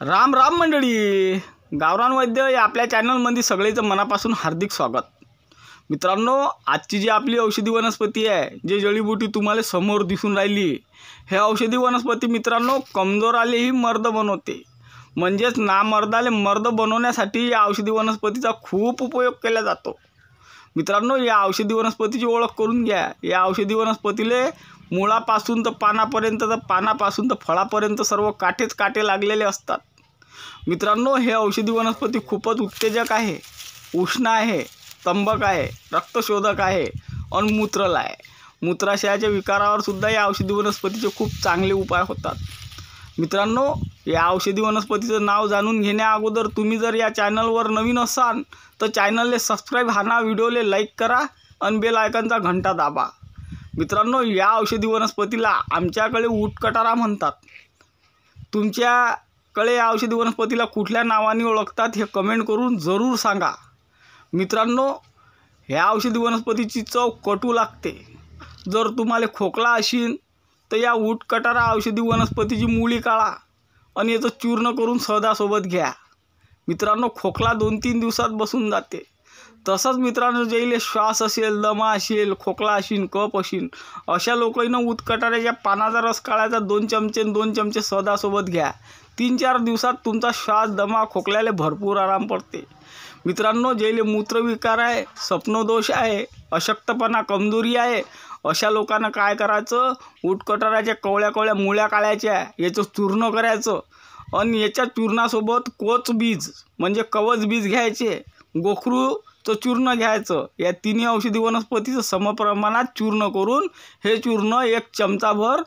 राम राम मंडळी गावरान वैद्य या आपल्या चॅनलमध्ये सगळेचं मनापासून हार्दिक स्वागत मित्रांनो आजची जी आपली औषधी वनस्पती आहे जे जडीबुटी तुम्हाला समोर दिसून राहिली हे औषधी वनस्पती मित्रांनो कमजोर ही मर्द बनवते म्हणजेच नामर्दाले मर्द बनवण्यासाठी या औषधी वनस्पतीचा खूप उपयोग केला जातो मित्रांनो या औषधी वनस्पतीची ओळख करून घ्या या औषधी वनस्पतीले मुळापासून तर पानापर्यंत तर पानापासून तर फळापर्यंत सर्व काठेच काटे लागलेले असतात मित्रांनो हे औषधी वनस्पती खूपच उत्तेजक आहे उष्ण आहे तंबक आहे रक्तशोधक आहे आणि मूत्रल आहे मूत्राशयाच्या विकारावर सुद्धा या औषधी वनस्पतीचे खूप चांगले उपाय होतात मित्रांनो या औषधी वनस्पतीचं नाव जाणून घेण्या अगोदर तुम्ही जर या चॅनलवर नवीन असाल तर चॅनलने सबस्क्राईब हाना व्हिडिओले लाईक करा आणि बेल आयकनचा घंटा दाबा मित्रांनो या औषधी वनस्पतीला आमच्याकडे उटकटारा म्हणतात तुमच्याकडे या औषधी वनस्पतीला कुठल्या नावाने ओळखतात हे कमेंट करून जरूर सांगा मित्रांनो ह्या औषधी वनस्पतीची चव कटू लागते जर तुम्हाला खोकला असेल तर या उटकटारा औषधी वनस्पतीची मुळी काढा आणि याचं चूर्ण करून सदासोबत घ्या मित्रांनो खोकला दोन तीन दिवसात बसून जाते तसंच मित्रांनो जेले श्वास असेल दमा असेल खोकला असेल कप असेल अशा लोकांनं उतकटाऱ्याच्या पानाचा रस काढायचा दोन चमचे दोन चमचे सदासोबत घ्या तीन चार दिवसात तुमचा श्वास दमा खोकल्याला भरपूर आराम पडते मित्रांनो जेईले मूत्रविकार आहे स्वप्नदोष आहे अशक्तपणा कमजोरी आहे अशा लोकांना काय करायचं उटकटाऱ्याच्या कवळ्या कवळ्या मुळ्या काढायच्या याचं चूर्ण करायचं आणि याच्या चूर्णासोबत कोच बीज म्हणजे कवच बीज घ्यायचे गोखरू तर चूर्ण घ्यायचं या तिन्ही औषधी वनस्पतीचं समप्रमाणात चूर्ण करून हे चूर्ण एक चमचाभर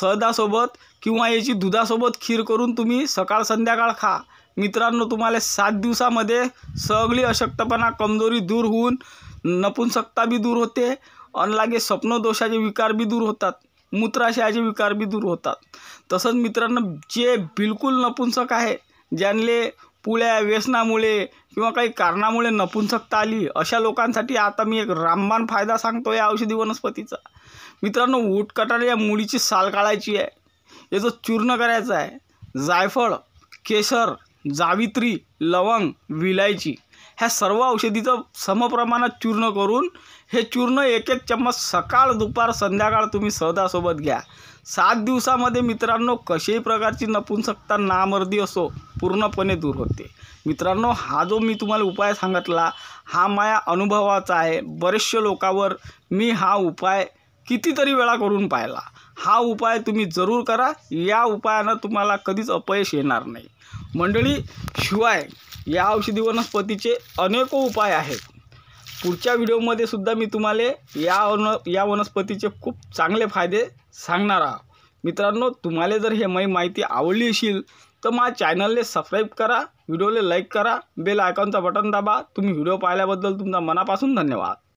सहदासोबत किंवा याची दुधासोबत खीर करून तुम्ही सकाळ संध्याकाळ खा मित्रांनो तुम्हाला सात दिवसामध्ये सगळी अशक्तपणा कमजोरी दूर होऊन नपुंसकता बी दूर होते अनलागे स्वप्नदोषाचे विकार बी दूर होतात मूत्राशयाचे विकार बी दूर होतात तसंच मित्रांनो जे बिलकुल नपुंसक आहे ज्यांले पुळ्या व्यसनामुळे किंवा काही कारणामुळे नपुंसकता आली अशा लोकांसाठी आता मी एक रामबाण फायदा सांगतो या औषधी वनस्पतीचा मित्रांनो उटकटाने या मुळीची साल काढायची आहे याचं चूर्ण करायचं आहे जायफळ केशर जावित्री लवंग विलायची ह्या सर्व औषधीचं समप्रमाणात चूर्ण करून हे चूर्ण एक एक चम्मच सकाळ दुपार संध्याकाळ तुम्ही सहदासोबत घ्या सात दिवसामध्ये मित्रांनो कशाही प्रकारची नपुंसकता नामर्दी असो पूर्णपणे दूर होते मित्रांनो हा जो मी तुम्हाला उपाय सांगितला हा माझ्या अनुभवाचा आहे बरेचशे लोकांवर मी हा उपाय कितीतरी वेळा करून पाहिला हा उपाय तुम्ही जरूर करा या उपायानं तुम्हाला कधीच अपयश येणार नाही मंडळी शिवाय या औषधी वनस्पतीचे अनेको उपाय आहेत पुढच्या व्हिडिओमध्ये सुद्धा मी तुम्हाला या वन या वनस्पतीचे खूप चांगले फायदे सांगणार आहोत मित्रांनो तुम्हाला जर हे माहिती आवडली असेल तर माझ्या चॅनलने सबस्क्राईब करा व्हिडिओला लाईक करा बेल आयकॉनचा बटन दाबा तुम्ही व्हिडिओ पाहिल्याबद्दल तुमचा मनापासून धन्यवाद